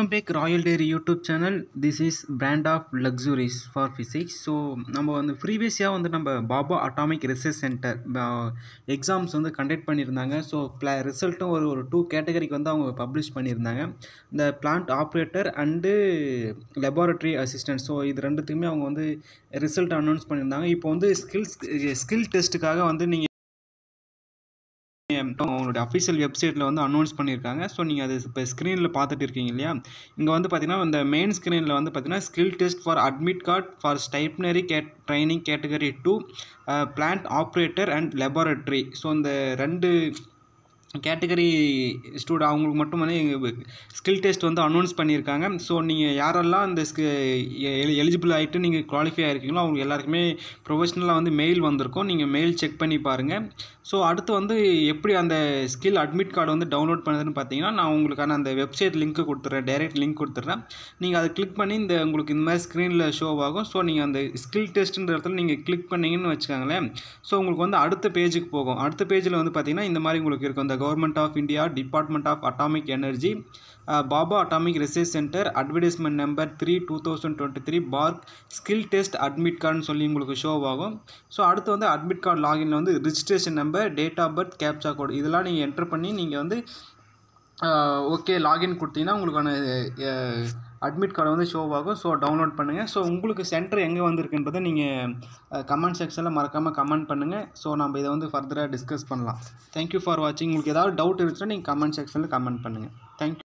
welcome back royal dairy YouTube channel this is brand of luxuries for physics so நம்ம வந்து ப்ரீவியஸாக வந்து நம்ம Bhabha atomic research centre exams வந்து கண்டக்ட் பண்ணியிருந்தாங்க ஸோ ப்ளா ரிசல்ட்டும் ஒரு ஒரு டூ கேட்டகரிக்கு வந்து அவங்க பப்ளிஷ் பண்ணியிருந்தாங்க இந்த plant operator and laboratory assistant so இது ரெண்டுத்துக்குமே அவங்க வந்து ரிசல்ட் அனௌன்ஸ் பண்ணியிருந்தாங்க இப்போ வந்து ஸ்கில்ஸ் ஸ்கில் டெஸ்ட்டுக்காக வந்து நீங்கள் மட்டும் அவங்களுடைய அஃபிஷியல் வெப்சைட்டில் வந்து அனௌன்ஸ் பண்ணியிருக்காங்க ஸோ நீங்கள் அது இப்போ ஸ்க்ரீனில் பார்த்துட்டு இருக்கீங்க இல்லையா இங்கே வந்து பார்த்தீங்கன்னா இந்த மெயின் ஸ்க்ரீனில் வந்து பார்த்தீங்கன்னா skill test for admit card for stipendiary cat training category two plant operator and laboratory so இந்த ரெண்டு கேட்டகரி ஸ்டூடெண்ட் அவங்களுக்கு மட்டும் வந்து ஸ்கில் டெஸ்ட் வந்து அனௌன்ஸ் பண்ணியிருக்காங்க ஸோ நீங்கள் யாரெல்லாம் இந்த எலிஜிபிள் ஆகிட்டு நீங்கள் குவாலிஃபை ஆகிருக்கீங்களோ அவங்க எல்லாருக்குமே ப்ரொஃபஷனலாக வந்து மெயில் வந்திருக்கும் நீங்கள் மெயில் செக் பண்ணி பாருங்கள் ஸோ அடுத்து வந்து எப்படி அந்த ஸ்கில் அட்மிட் கார்டு வந்து டவுன்லோட் பண்ணுறதுன்னு பார்த்தீங்கன்னா நான் உங்களுக்கான அந்த வெப்சைட் லிங்க்கு கொடுத்துட்றேன் டைரக்ட் லிங்க் கொடுத்துட்றேன் நீங்கள் அதை கிளிக் பண்ணி இந்த உங்களுக்கு இந்த மாதிரி ஸ்க்ரீனில் ஷோ ஆகும் ஸோ நீங்கள் அந்த ஸ்கில் டெஸ்ட்டுன்ற இடத்துல நீங்கள் கிளிக் பண்ணிங்கன்னு வச்சுக்காங்களேன் ஸோ உங்களுக்கு வந்து அடுத்த பேஜுக்கு போகும் அடுத்த பேஜில் வந்து பார்த்தீங்கன்னா இந்த மாதிரி உங்களுக்கு இருக்கும் அந்த government of India department of atomic energy Bhabha atomic research centre advertisement number three two thousand twenty three BARC skill test admit கார்டுன்னு சொல்லி உங்களுக்கு ஷோவாகும் ஸோ அடுத்து வந்து அட்மிட் கார்டு லாகின்ல வந்து registration number date of birth captcha code இதெல்லாம் நீங்கள் enter பண்ணி நீங்கள் வந்து ஓகே uh, லாகின் கொடுத்தீங்கன்னா உங்களுக்கான uh, அட்மிட் கார்டு வந்து ஷோ ஆகும் ஸோ டவுன்லோட் பண்ணுங்கள் ஸோ உங்களுக்கு சென்டர் எங்கே வந்திருக்குன்றதை நீங்கள் கமெண்ட் செக்ஷனில் மறக்காமல் கமெண்ட் பண்ணுங்கள் ஸோ நம்ம இதை வந்து ஃபர்தராக டிஸ்கஸ் பண்ணலாம் தேங்க்யூ ஃபார் வாட்சிங் உங்களுக்கு ஏதாவது டவுட் இருந்துச்சுன்னா நீங்கள் கமெண்ட் செக்ஷனில் கமெண்ட் பண்ணுங்கள்